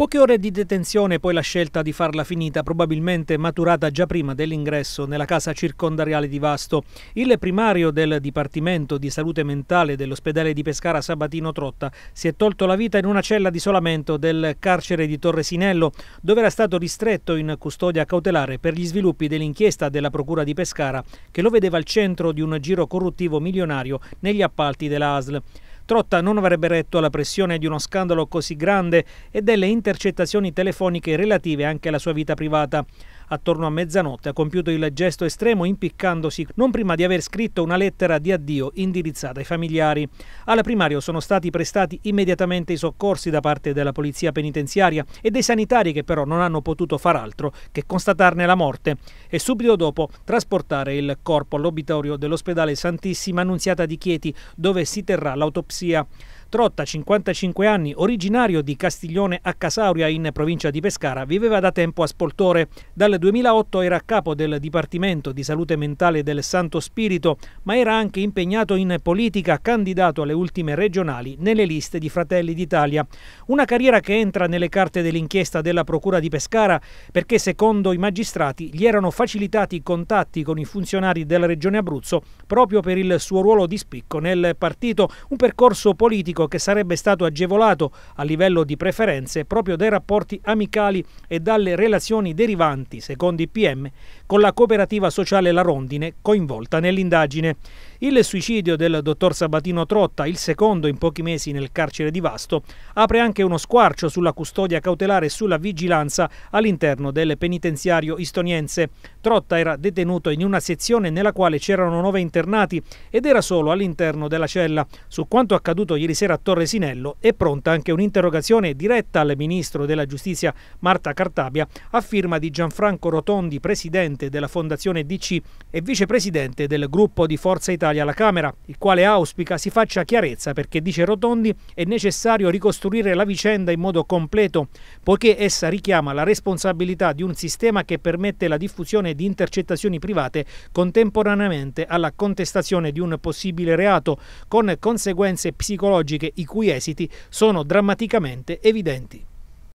Poche ore di detenzione e poi la scelta di farla finita, probabilmente maturata già prima dell'ingresso nella casa circondariale di Vasto. Il primario del Dipartimento di Salute Mentale dell'ospedale di Pescara Sabatino Trotta si è tolto la vita in una cella di isolamento del carcere di Torre Sinello, dove era stato ristretto in custodia cautelare per gli sviluppi dell'inchiesta della Procura di Pescara, che lo vedeva al centro di un giro corruttivo milionario negli appalti della ASL. Trotta non avrebbe retto alla pressione di uno scandalo così grande e delle intercettazioni telefoniche relative anche alla sua vita privata. Attorno a mezzanotte ha compiuto il gesto estremo impiccandosi non prima di aver scritto una lettera di addio indirizzata ai familiari. Alla primario sono stati prestati immediatamente i soccorsi da parte della polizia penitenziaria e dei sanitari che però non hanno potuto far altro che constatarne la morte e subito dopo trasportare il corpo all'obitorio dell'ospedale Santissima Annunziata di Chieti dove si terrà l'autopsia. Trotta, 55 anni, originario di Castiglione a Casauria in provincia di Pescara, viveva da tempo a Spoltore. Dal 2008 era capo del Dipartimento di Salute Mentale del Santo Spirito, ma era anche impegnato in politica, candidato alle ultime regionali nelle liste di Fratelli d'Italia. Una carriera che entra nelle carte dell'inchiesta della Procura di Pescara perché secondo i magistrati gli erano facilitati i contatti con i funzionari della Regione Abruzzo proprio per il suo ruolo di spicco nel partito, un percorso politico pubblico ecco che sarebbe stato agevolato a livello di preferenze proprio dai rapporti amicali e dalle relazioni derivanti, secondo i PM, con la cooperativa sociale La Rondine coinvolta nell'indagine. Il suicidio del dottor Sabatino Trotta, il secondo in pochi mesi nel carcere di Vasto, apre anche uno squarcio sulla custodia cautelare e sulla vigilanza all'interno del penitenziario istoniense. Trotta era detenuto in una sezione nella quale c'erano nove internati ed era solo all'interno della cella. Su quanto accaduto ieri sera a Torre Sinello è pronta anche un'interrogazione diretta al ministro della giustizia Marta Cartabia a firma di Gianfranco Rotondi, presidente della Fondazione DC e vicepresidente del gruppo di Forza Italia Italia alla Camera, il quale auspica si faccia chiarezza perché, dice Rotondi, è necessario ricostruire la vicenda in modo completo, poiché essa richiama la responsabilità di un sistema che permette la diffusione di intercettazioni private contemporaneamente alla contestazione di un possibile reato, con conseguenze psicologiche i cui esiti sono drammaticamente evidenti.